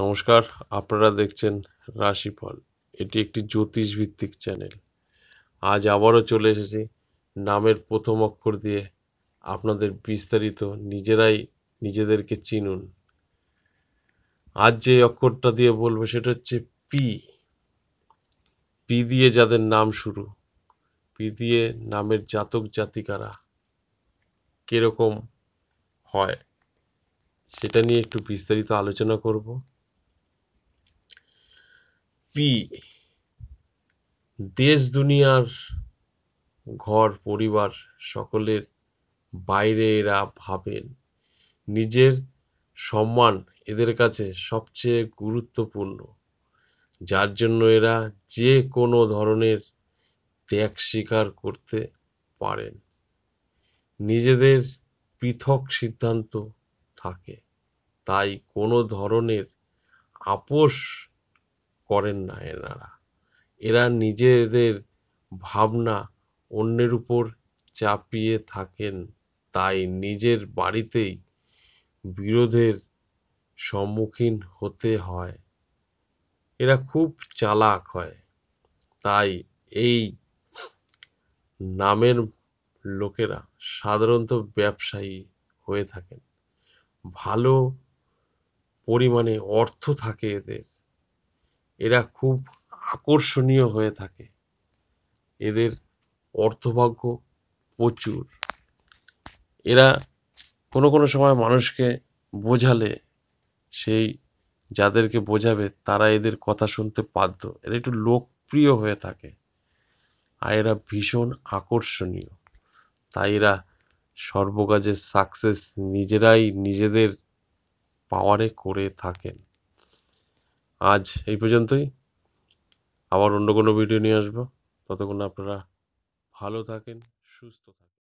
নমস্কার আপনারা দেখছেন রাশিফল এটি একটি জ্যোতিষ ভিত্তিক চ্যানেল আজ আবারও চলে এসেছি নামের প্রথম অক্ষর দিয়ে আপনাদের বিস্তারিত নিজেরাই নিজেদেরকে চিনুন আজ যে অক্ষরটা দিয়ে বলবো সেটা হচ্ছে পি পি দিয়ে যাদের নাম শুরু পি দিয়ে নামের জাতক জাতিকারা কিরকম হয় সেটা নিয়ে একটু বিস্তারিত আলোচনা করব পি দেশ দুনিয়ার ঘর পরিবার সকলের বাইরে এরা ভাবেন নিজের সম্মান এদের কাছে সবচেয়ে গুরুত্বপূর্ণ যার জন্য এরা যে কোনো ধরনের ত্যাগ স্বীকার করতে পারেন নিজেদের পৃথক সিদ্ধান্ত থাকে তাই কোনো ধরনের আপোষ করেন না এনারা এরা নিজেদের ভাবনা অন্যের উপর চাপিয়ে থাকেন তাই নিজের বাড়িতেই বিরোধের সম্মুখীন হতে হয় এরা খুব চালাক হয় তাই এই নামের লোকেরা সাধারণত ব্যবসায়ী হয়ে থাকেন ভালো পরিমাণে অর্থ থাকে এদের এরা খুব আকর্ষণীয় হয়ে থাকে এদের অর্থভাগ্য প্রচুর এরা কোনো কোনো সময় মানুষকে বোঝালে সেই যাদেরকে বোঝাবে তারা এদের কথা শুনতে বাধ্য এরা একটু লোকপ্রিয় হয়ে থাকে আর এরা ভীষণ আকর্ষণীয় তাই এরা সর্বকাজের সাকসেস নিজেরাই নিজেদের পাওয়ারে করে থাকেন আজ এই পর্যন্তই আবার অন্য কোনো ভিডিও নিয়ে আসবো ততক্ষণ আপনারা ভালো থাকেন সুস্থ থাকেন